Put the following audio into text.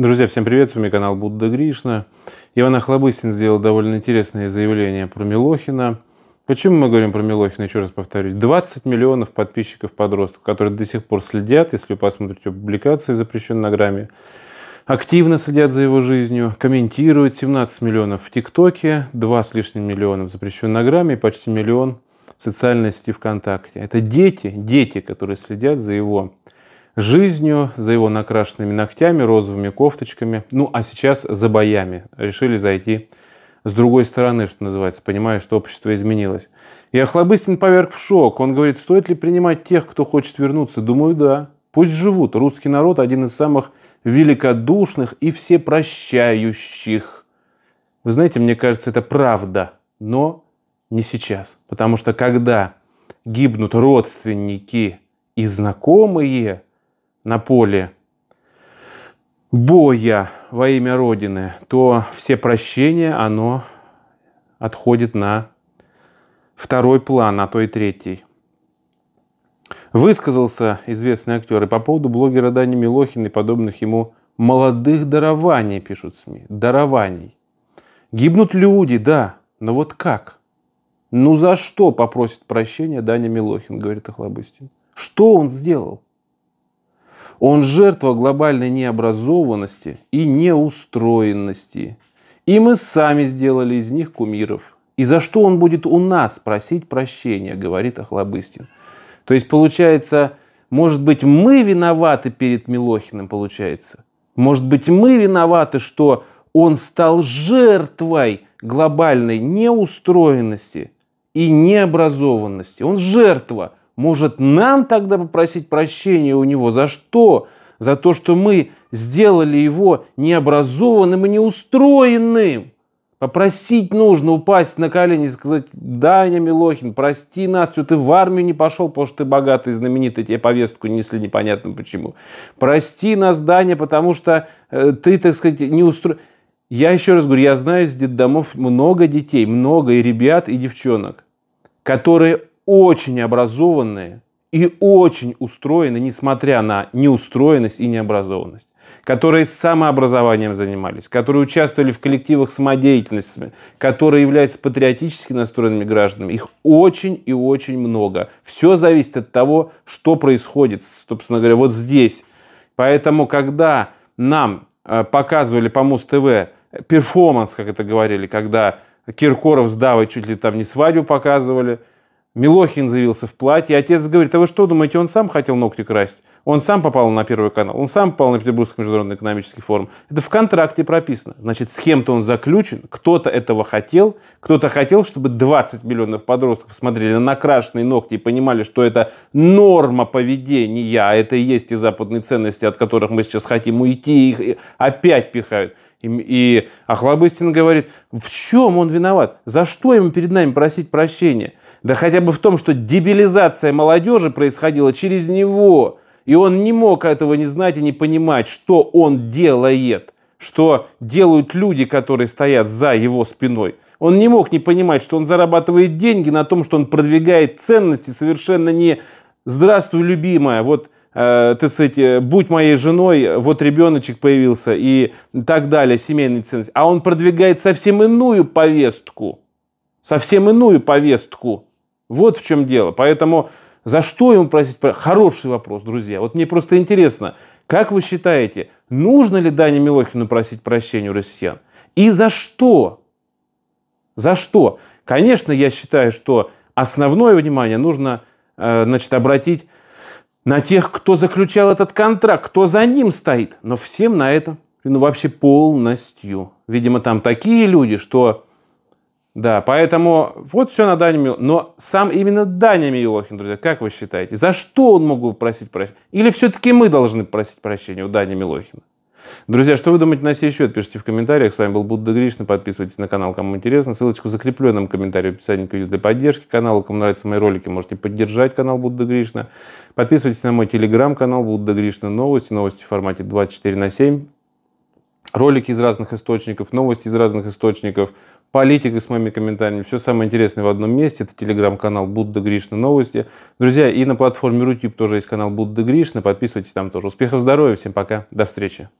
Друзья, всем привет, с вами канал Будда Гришна. Иван Охлобыстин сделал довольно интересное заявление про Милохина. Почему мы говорим про Милохина, еще раз повторюсь. 20 миллионов подписчиков подростков, которые до сих пор следят, если вы посмотрите публикации запрещенной на грамме, активно следят за его жизнью, комментируют 17 миллионов в ТикТоке, 2 с лишним миллиона в запрещенной грамме и почти миллион в социальной сети ВКонтакте. Это дети, дети, которые следят за его жизнью, за его накрашенными ногтями, розовыми кофточками, ну а сейчас за боями. Решили зайти с другой стороны, что называется, понимая, что общество изменилось. И Охлобыстин поверг в шок. Он говорит, стоит ли принимать тех, кто хочет вернуться? Думаю, да. Пусть живут. Русский народ один из самых великодушных и всепрощающих. Вы знаете, мне кажется, это правда, но не сейчас. Потому что когда гибнут родственники и знакомые – на поле боя во имя Родины, то все прощения, оно отходит на второй план, а то и третий. Высказался известный актер и по поводу блогера Дани Милохина и подобных ему молодых дарований, пишут СМИ, дарований. Гибнут люди, да, но вот как? Ну за что попросит прощения Даня Милохин, говорит Охлобыстин. Что он сделал? Он жертва глобальной необразованности и неустроенности. И мы сами сделали из них кумиров. И за что он будет у нас просить прощения, говорит Охлобыстин. То есть получается, может быть, мы виноваты перед Милохиным, получается. Может быть, мы виноваты, что он стал жертвой глобальной неустроенности и необразованности. Он жертва – может, нам тогда попросить прощения у него? За что? За то, что мы сделали его необразованным и неустроенным. Попросить нужно, упасть на колени и сказать, Даня Милохин, прости нас, что ты в армию не пошел, потому что ты богатый, знаменитый, тебе повестку несли непонятно почему. Прости нас, Даня, потому что э, ты, так сказать, не устро... Я еще раз говорю, я знаю из детдомов много детей, много и ребят, и девчонок, которые очень образованные и очень устроены, несмотря на неустроенность и необразованность которые самообразованием занимались, которые участвовали в коллективах самодеятельности, которые являются патриотически настроенными гражданами. Их очень и очень много. Все зависит от того, что происходит, собственно говоря, вот здесь. Поэтому, когда нам э, показывали по Муз-ТВ перформанс, как это говорили, когда Киркоров с Давой чуть ли там не свадьбу показывали – Милохин заявился в платье. Отец говорит, а вы что думаете, он сам хотел ногти красть? Он сам попал на Первый канал, он сам попал на Петербургский международный экономический форум. Это в контракте прописано. Значит, с кем-то он заключен, кто-то этого хотел, кто-то хотел, чтобы 20 миллионов подростков смотрели на накрашенные ногти и понимали, что это норма поведения, а это и есть те западные ценности, от которых мы сейчас хотим уйти, их опять пихают. И, и Ахлобыстин говорит, в чем он виноват? За что ему перед нами просить прощения? Да хотя бы в том, что дебилизация молодежи происходила через него. И он не мог этого не знать и не понимать, что он делает, что делают люди, которые стоят за его спиной. Он не мог не понимать, что он зарабатывает деньги на том, что он продвигает ценности совершенно не «Здравствуй, любимая, вот э, ты сказать, будь моей женой, вот ребеночек появился и так далее, семейные ценности. А он продвигает совсем иную повестку. Совсем иную повестку. Вот в чем дело. Поэтому за что ему просить? Хороший вопрос, друзья. Вот мне просто интересно, как вы считаете, нужно ли Дане Милохину просить прощения у россиян? И за что? За что? Конечно, я считаю, что основное внимание нужно э, значит, обратить на тех, кто заключал этот контракт, кто за ним стоит. Но всем на это, ну вообще полностью. Видимо, там такие люди, что... Да, поэтому вот все на Даня Милохин. Но сам именно Даня Милохин, друзья, как вы считаете, за что он мог бы просить прощения? Или все-таки мы должны просить прощения у Дани Милохина? Друзья, что вы думаете на сей счет? Пишите в комментариях. С вами был Будда Гришна. Подписывайтесь на канал, кому интересно. Ссылочку в закрепленном комментарии в описании к видео для поддержки канала. Кому нравятся мои ролики, можете поддержать канал Будда Гришна. Подписывайтесь на мой телеграм-канал Будда Гришна Новости. Новости в формате 24 на 7. Ролики из разных источников, новости из разных источников, политика с моими комментариями. Все самое интересное в одном месте. Это телеграм-канал Будда Гришна Новости. Друзья, и на платформе YouTube тоже есть канал Будда Гришна. Подписывайтесь там тоже. Успехов, здоровья, всем пока, до встречи.